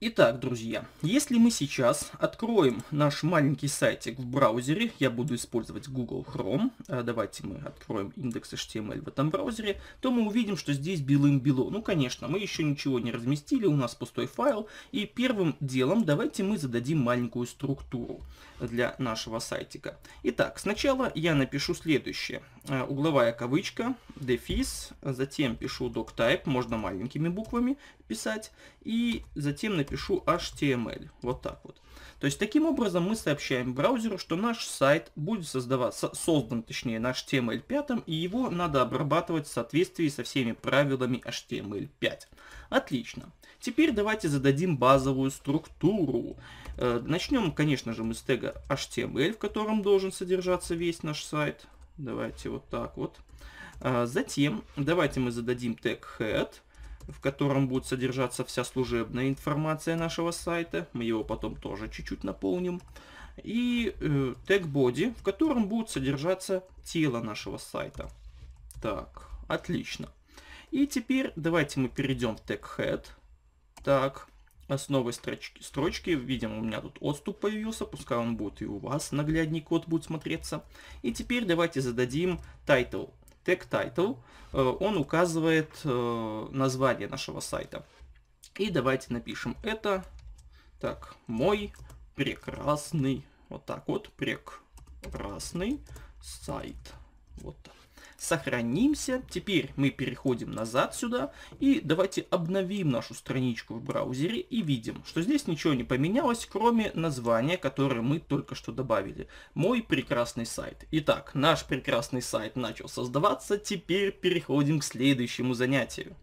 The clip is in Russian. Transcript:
Итак, друзья, если мы сейчас откроем наш маленький сайтик в браузере, я буду использовать Google Chrome, а, давайте мы откроем индекс HTML в этом браузере, то мы увидим, что здесь белым-бело. Ну, конечно, мы еще ничего не разместили, у нас пустой файл, и первым делом давайте мы зададим маленькую структуру для нашего сайтика. Итак, сначала я напишу следующее. Э, угловая кавычка, дефис, затем пишу doctype, можно маленькими буквами писать, и затем напишу HTML, эм вот так вот. То есть таким образом мы сообщаем браузеру, что наш сайт будет создаваться, создан точнее на HTML5, эм и его надо обрабатывать в соответствии со всеми правилами HTML5. Эм Отлично. Теперь давайте зададим базовую структуру. Э, начнем, конечно же, мы с тега HTML, в котором должен содержаться весь наш сайт. Давайте вот так вот. А, затем давайте мы зададим тег head, в котором будет содержаться вся служебная информация нашего сайта. Мы его потом тоже чуть-чуть наполним. И э, тег body, в котором будет содержаться тело нашего сайта. Так, отлично. И теперь давайте мы перейдем в тег head. Так, основы строчки, строчки, видим, у меня тут отступ появился, пускай он будет и у вас, наглядней код будет смотреться. И теперь давайте зададим title. Tag title, он указывает э, название нашего сайта. И давайте напишем это, так, мой прекрасный, вот так вот, прекрасный сайт. Вот так сохранимся. Теперь мы переходим назад сюда и давайте обновим нашу страничку в браузере и видим, что здесь ничего не поменялось, кроме названия, которое мы только что добавили. Мой прекрасный сайт. Итак, наш прекрасный сайт начал создаваться, теперь переходим к следующему занятию.